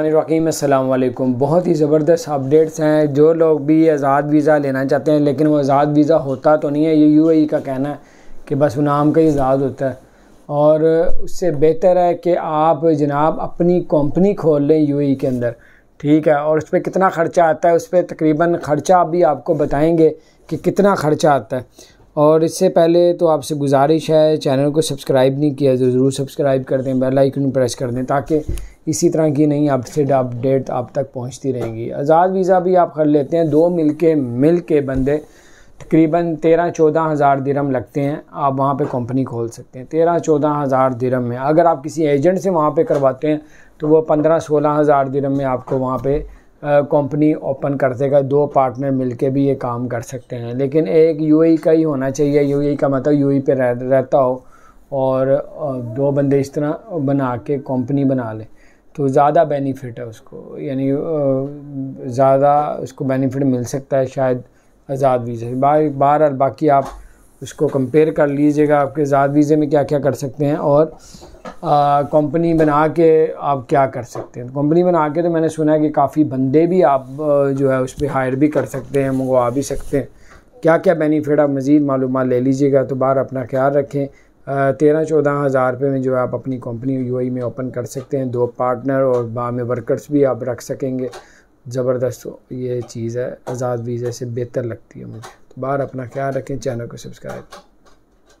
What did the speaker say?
रकीम बहुत ही ज़बरदस्त अपडेट्स हैं जो लोग भी आज़ाद वीज़ा लेना चाहते हैं लेकिन वो आज़ाद वीज़ा होता तो नहीं है ये यूएई e का कहना है कि बस वो नाम का ही आज़ाद होता है और उससे बेहतर है कि आप जनाब अपनी कंपनी खोल लें यूएई e के अंदर ठीक है और उस पर कितना ख़र्चा आता है उस पर तकरीबन ख़र्चा भी आपको बताएँगे कि कितना ख़र्चा आता है और इससे पहले तो आपसे गुजारिश है चैनल को सब्सक्राइब नहीं किया तो ज़रूर सब्सक्राइब कर दें बेल आइकन प्रेस कर दें ताकि इसी तरह की नई अपडेट अपडेट आप तक पहुंचती रहेगी आज़ाद वीज़ा भी आप कर लेते हैं दो मिल के मिल के बंदे तकरीबन तेरह चौदह हज़ार दिरम लगते हैं आप वहाँ पे कंपनी खोल सकते हैं तेरह चौदह हज़ार दिरम में अगर आप किसी एजेंट से वहाँ पे करवाते हैं तो वो पंद्रह सोलह हज़ार दिरम में आपको वहाँ पे कंपनी ओपन कर देगा दो पार्टनर मिलके भी ये काम कर सकते हैं लेकिन एक यूएई e का ही होना चाहिए यूएई e का मतलब यूएई e पे रह, रहता हो और दो बंदे इस तरह बना के कंपनी बना ले तो ज़्यादा बेनिफिट है उसको यानी ज़्यादा उसको बेनिफिट मिल सकता है शायद आज़ाद वीज़े बार और बाकी आप उसको कंपेयर कर लीजिएगा आपके आज़ाद वीज़े में क्या क्या कर सकते हैं और कंपनी बना के आप क्या कर सकते हैं कंपनी बना के तो मैंने सुना है कि काफ़ी बंदे भी आप जो है उस पर हायर भी कर सकते हैं मंगवा भी सकते हैं क्या क्या बेनिफिट आप मज़ीद मालूम ले लीजिएगा तो बार अपना ख्याल रखें तेरह चौदह हज़ार रुपये में जो है आप अपनी कंपनी यू e में ओपन कर सकते हैं दो पार्टनर और में वर्कर्स भी आप रख सकेंगे ज़बरदस्त ये चीज़ है आज़ाद वीज़ा से बेहतर लगती है मुझे तो बाहर अपना ख्याल रखें चैनल को सब्सक्राइब करें